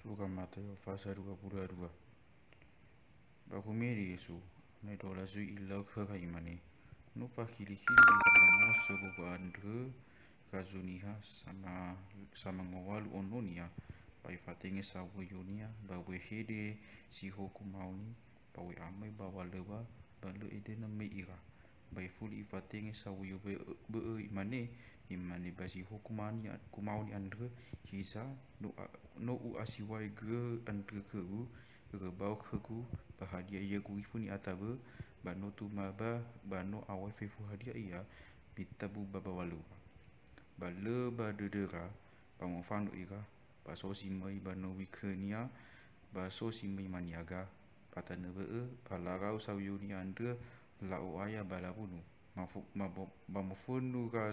Luka Matayo fasa 22 Bahu meri Yesu Nai dola zui ilau ke kaimani Nupa kiri kiri Nupa nasa buka anda Kazuniha sama Sama ngawalu ononia ha. Pai fatengi sawa yunia ha, Bawe hede si hoku mauni Pawe amai bawa lewa Bala ide nami ikah bai fuli ifateng sawu yu be be imane imane basi hukuman ya kumau ni andre hisa no no u asiwai ge andre ke u ge bau ke ku bahadia ye ku ifuni atabe banu tu maba banu awai fe fu hadia ia bitabu baba walu bale badudera pamofan ira baso simai banu wikenia baso simai maniaga patanebe palarau e, sawu ni andre la o aya bala bunu ma mo fo nu ga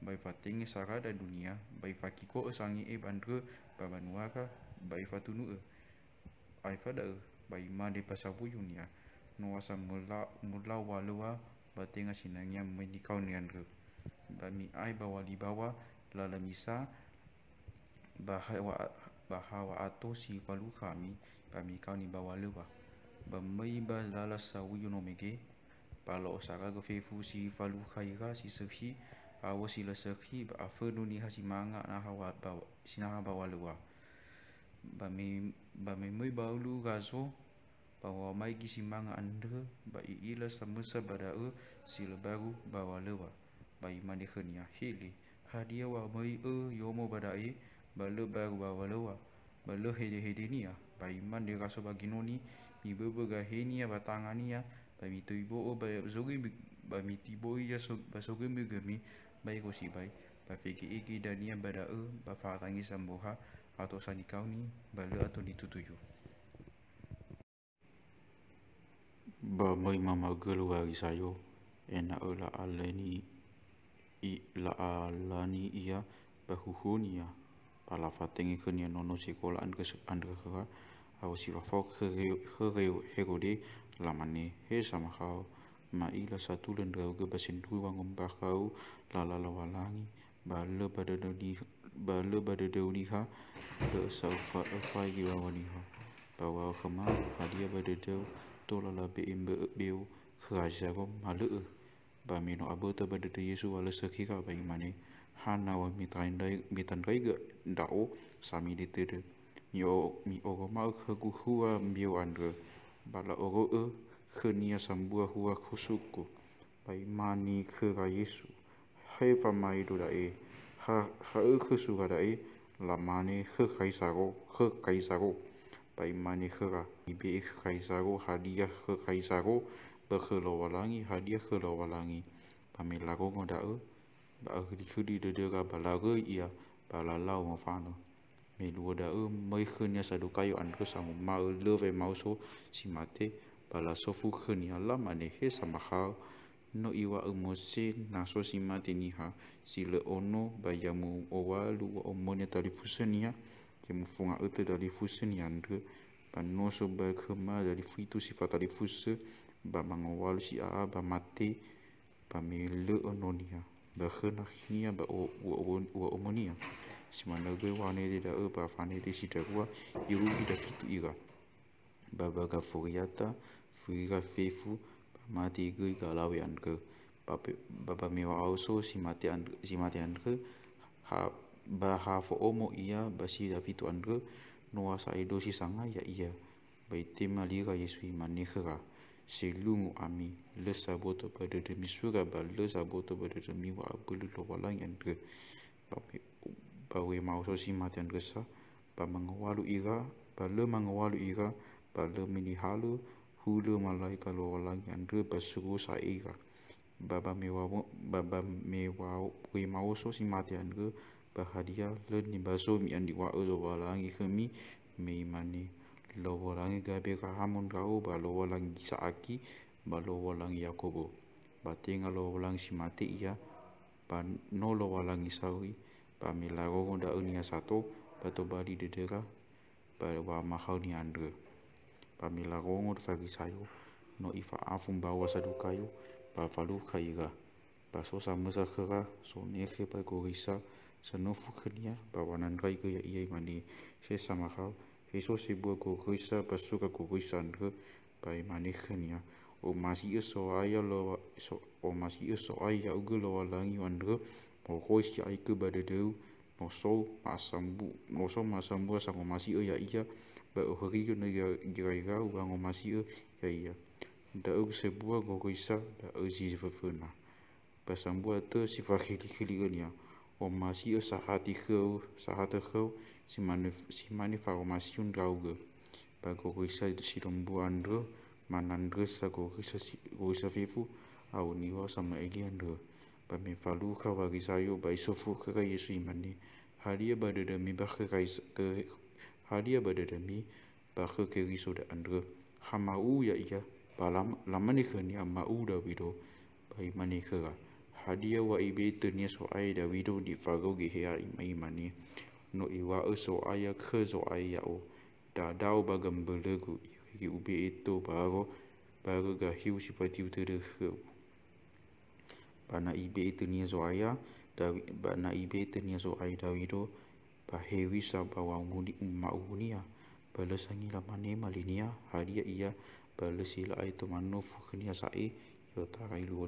bai fa ting da dunia bai fa ki ko sa ngi e ban ru ka bai fa e ai fa da e, bai ma de pa sa bu yu ni a no wa sa mo la mo la wa ni ka ni mi ai bawa wa li ba wa la la mi sa ba ha si fa lu kha mi ba ni bawa lewa ba mai ba la la sa wi no mi ge pa lo sa si fa lu khai ga si se hi a wo si la se hi ba fa nu ni ha si na ha ba si ba wa lu wa ba mi ba mi mai ba lu ga zo ba wa mai gi si ma nga an de ba i i la sa ba da u si le ba gu ba wa ba i ma ni ya hi ha dia wa mai e yo ba da i ba lu ba gu ba wa ba lu he de ni ya Paiman dia rasa bagi noni mi bebe gahenia ya, batangania ya. bai mi tibo o oh, bai zogi bai mi tibo ya so bai zogi mi gemi bai ko si bai bai fiki iki eh, dania bada e bai fatangi samboha atau sanikau ni bala atau ditutuju ba mai mama gelu wari sayo ena ola alani i la alani ia bahuhunia ya pala fateng ikhun ya nono si kola an kes an kaka au si wa fok khereu khereu hego lamani he sama hau ma ila satu len rau ge basin dui wa ngom bakau la la la walangi bale pada dodi bale pada dodi ha de sofa fa gi wa wani ha bawa khama hadia pada de to la la be imbe beu khaja go malu e. ba mino abota pada de yesu wala sakika ba imani hana wa mitrain dai mitan kai ga dau sami ditede mi o mi o ma khu ku hua mi o andre bala o ro e khu nia sambua hua khusuku pai mani khu ga yesu he fa mai do dai e. ha ha e khu su ga dai e. la mani khu khai sa go khu kai sa go pai mani khu ga i be khu khai sa go ha dia khu khai sa go be khu lo walangi ha dia khu lo walangi pamila go ngoda e ba hư đi khư đi đơ đơ ba la gơ ia ba la lao mà pha nô mê lùa đà ơ mây khư nha sa đô cây ăn cơ sa mô ma ơ lơ về máu số xì mà thế ba la sô phu khư nha la mà nê hê sa mạ khao no iwa ơ mô xê na sô xì mà thế ni ha xì lơ ô nô ba ya mô ô wa lù ô mô nha ta li phu sơ nha ke mô phu ngạ ơ tơ da li phu sơ nha ăn cơ ba nô sô ba khư ma da li phu itu si fa ta li phu sơ ba mang ô wa lù si a ba te, ba me lơ ô nô ni ha ba khna khia ba o o o omonia simana ge wa ne de da ba fa ne de si de kwa yuru de fi tu iga ba ba ga fu ya ta fu ga fe fu ba ma ti ge ga la wi an ke ba ba mi wa an si an ke ha ba ha iya ba si da ke no wa sa i do si sanga ya iya ba i ti ma c'est lui mon ami le sabot de de demi sur le sabot de de demi wa bulu lo wala yandre tapi ba we ma so si ma tendre sa ba mangwalu ira ba le mangwalu ira ba le mini halu hulu malaika lo wala yandre ba suru sa ira baba me wa baba me wa we ma so si ma tendre ba hadia le ni ba so mi andi wa lo wala ngi khami me imani lowo langi gabe ka hamun ba lowo langi saaki ba lowo langi yakobo ba tinga lowo langi simati ia ya, ba no lowo langi sawi ba milago lah gonda unia satu ba to bali dedera ba wa mahau ni andre ba milago ngur fagi sayo no ifa afum ba wasa dukayo ba falu khaiga lah. ba so samusa lah khaga so nekhe ba gorisa sa nofu khania ba wanan rai ke ya, ia imani se samahau Eso si bua kurisa pasuka kurisan ke pai manikhan ya. O oh, masih eso ya ayah lo so o oh, masih eso ya ayah uga lo walangi wandre mo kois ki aike bade deu mo so masambu mo so masambu asang o masih eo ya iya ba o hari yo na gerai ga uga ngo masih eo ya iya. Da uga se bua kurisa da uzi zifafuna. Pasambu ato si fakhili khili gani ya o masio sa hati kau sa hata kau si mana si mana farmasiun rauga bago risa si rombu andro manandro sa go risa si risa fefu au niwa sama egi andro ba me falu ka wa risa yo ba iso ka ka yesu imani hadia bada demi ba ka ka isa hadia bada demi ba ka ka riso da andro hama ya iya ba lam lamani ka ni ama u da bido ba imani ka ka hadiah wa ibe tenia so ai da video di fago gi hea i mai mani no i wa e so ai ya khe so ai ya o da dau ba gam bele gu gi ubi eto ba go ba go ga hi u si pa ti u te re khe ba na ibe tenia so ai ya da ba na ibe tenia so ai da video ba he wi sa ba wa ngu ni ma u ni ya bele sangi la mani mali ni ya hadiah ia bele sila ai to manno fukhni ya sa'i e. yo ta ga i lu